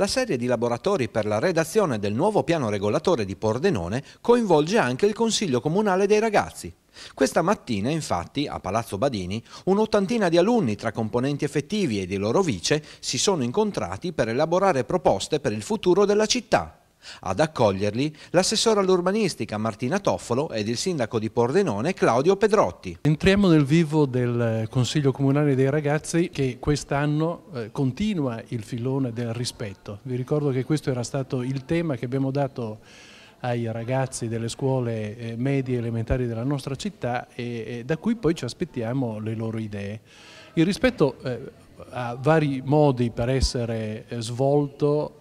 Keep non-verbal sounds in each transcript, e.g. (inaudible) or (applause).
La serie di laboratori per la redazione del nuovo piano regolatore di Pordenone coinvolge anche il Consiglio Comunale dei Ragazzi. Questa mattina, infatti, a Palazzo Badini, un'ottantina di alunni tra componenti effettivi e di loro vice si sono incontrati per elaborare proposte per il futuro della città. Ad accoglierli l'assessore all'urbanistica Martina Toffolo ed il sindaco di Pordenone Claudio Pedrotti. Entriamo nel vivo del eh, Consiglio Comunale dei Ragazzi che quest'anno eh, continua il filone del rispetto. Vi ricordo che questo era stato il tema che abbiamo dato ai ragazzi delle scuole eh, medie e elementari della nostra città e, da cui poi ci aspettiamo le loro idee. Il rispetto eh, ha vari modi per essere eh, svolto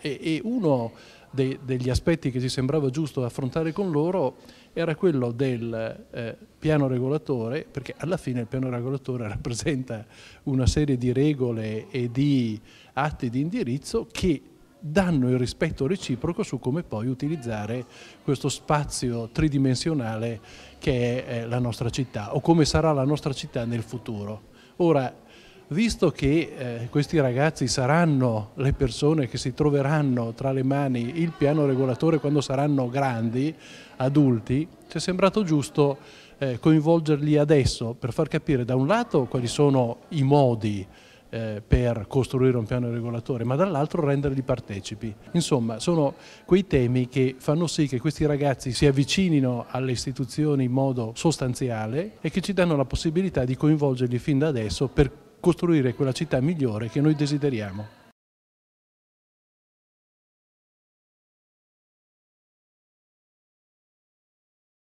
e, uno degli aspetti che ci sembrava giusto affrontare con loro era quello del piano regolatore, perché alla fine il piano regolatore (laughs) rappresenta una serie di regole e di atti di indirizzo che danno il rispetto reciproco su come poi utilizzare questo spazio tridimensionale che è la nostra città o come sarà la nostra città nel futuro. Ora, visto che eh, questi ragazzi saranno le persone che si troveranno tra le mani il piano regolatore quando saranno grandi, adulti, ci è sembrato giusto eh, coinvolgerli adesso per far capire da un lato quali sono i modi eh, per costruire un piano regolatore, ma dall'altro renderli partecipi. Insomma, sono quei temi che fanno sì che questi ragazzi si avvicinino alle istituzioni in modo sostanziale e che ci danno la possibilità di coinvolgerli fin da adesso per costruire quella città migliore che noi desideriamo.